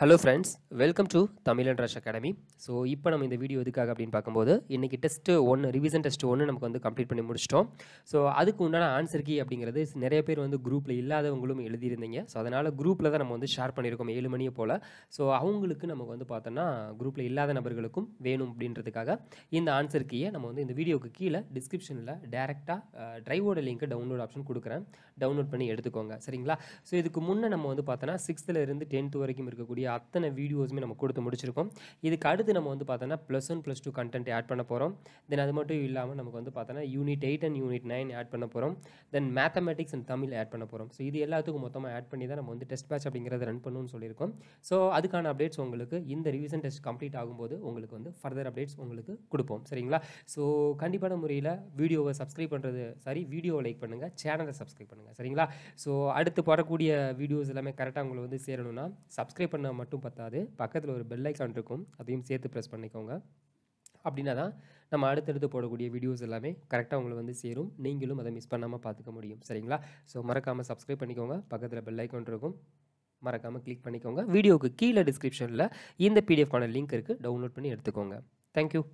hello friends welcome to Tamil and rush academy so இப்போ நம்ம இந்த வீடியோ எதுக்காக அப்படின்னு பார்க்கும்போது இன்றைக்கி டெஸ்ட் ஒன்று ரிவிசன் டெஸ்ட் ஒன்று நமக்கு வந்து கம்ப்ளீட் பண்ணி முடிச்சிட்டோம் ஸோ அதுக்கு உண்டான ஆன்சர் கீ அப்படிங்கிறது நிறைய பேர் வந்து குரூப்பில் இல்லாதவங்களும் எழுதியிருந்தீங்க ஸோ அதனால் குரூப்பில் தான் நம்ம வந்து ஷேர் பண்ணியிருக்கோம் ஏழு மணியை போல் ஸோ அவங்களுக்கு நமக்கு வந்து பார்த்தோன்னா குரூப்பில் இல்லாத நபர்களுக்கும் வேணும் அப்படின்றதுக்காக இந்த ஆன்சர் கீயை நம்ம வந்து இந்த வீடியோவுக்கு கீழே டிஸ்கிரிப்ஷனில் டேரெக்டாக ட்ரைவோட லிங்க்கு டவுன்லோட் ஆப்ஷன் கொடுக்குறேன் டவுன்லோட் பண்ணி எடுத்துக்கோங்க சரிங்களா ஸோ இதுக்கு முன்னே நம்ம வந்து பார்த்தோன்னா சிக்ஸ்த்தில் இருந்து டென்த் வரைக்கும் இருக்கக்கூடிய இருக்கக்கூடிய அத்தனை வீடியோஸுமே நம்ம கொடுத்து முடிச்சிருக்கோம் இதுக்கு அடுத்து நம்ம வந்து பார்த்தோன்னா plus one plus two content add பண்ண போகிறோம் தென் அது மட்டும் இல்லாமல் நமக்கு வந்து பார்த்தோன்னா unit eight and unit nine add பண்ண போகிறோம் then mathematics and Tamil add பண்ண போகிறோம் ஸோ இது எல்லாத்துக்கும் மொத்தமாக ஆட் பண்ணி தான் நம்ம வந்து டெஸ்ட் பேட்ச் அப்படிங்கிறத ரன் பண்ணணும்னு சொல்லியிருக்கோம் ஸோ அதுக்கான அப்டேட்ஸ் உங்களுக்கு இந்த ரிவிஷன் டெஸ்ட் கம்ப்ளீட் ஆகும்போது உங்களுக்கு வந்து ஃபர்தர் அப்டேட்ஸ் உங்களுக்கு கொடுப்போம் சரிங்களா ஸோ கண்டிப்பான முறையில் வீடியோவை சப்ஸ்கிரைப் பண்ணுறது சாரி வீடியோவை லைக் பண்ணுங்கள் சேனலை சப்ஸ்கிரைப் பண்ணுங்கள் சரிங்களா ஸோ அடுத்து போடக்கூடிய வீடியோஸ் எல்லாமே கரெக்டாக உங்களுக்கு வந்து சேரணும்னா சப்ஸ்கிரைப் பண்ண மட்டும் பத்தாது பக்கத்தில் ஒரு பெல் ஐக்கான் இருக்கும் அதையும் சேர்த்து ப்ரெஸ் பண்ணிக்கோங்க அப்படின்னா தான் நம்ம அடுத்தடுத்து போடக்கூடிய வீடியோஸ் எல்லாமே கரெக்டாக உங்களை வந்து சேரும் நீங்களும் அதை மிஸ் பண்ணாமல் பார்த்துக்க முடியும் சரிங்களா ஸோ மறக்காமல் சப்ஸ்கிரைப் பண்ணிக்கோங்க பக்கத்தில் பெல் ஐக்கான் இருக்கும் மறக்காமல் கிளிக் பண்ணிக்கோங்க வீடியோவுக்கு கீழே டிஸ்கிரிப்ஷனில் இந்த பிடிஎஃப்கான லிங்க் இருக்குது டவுன்லோட் பண்ணி எடுத்துக்கோங்க தேங்க்யூ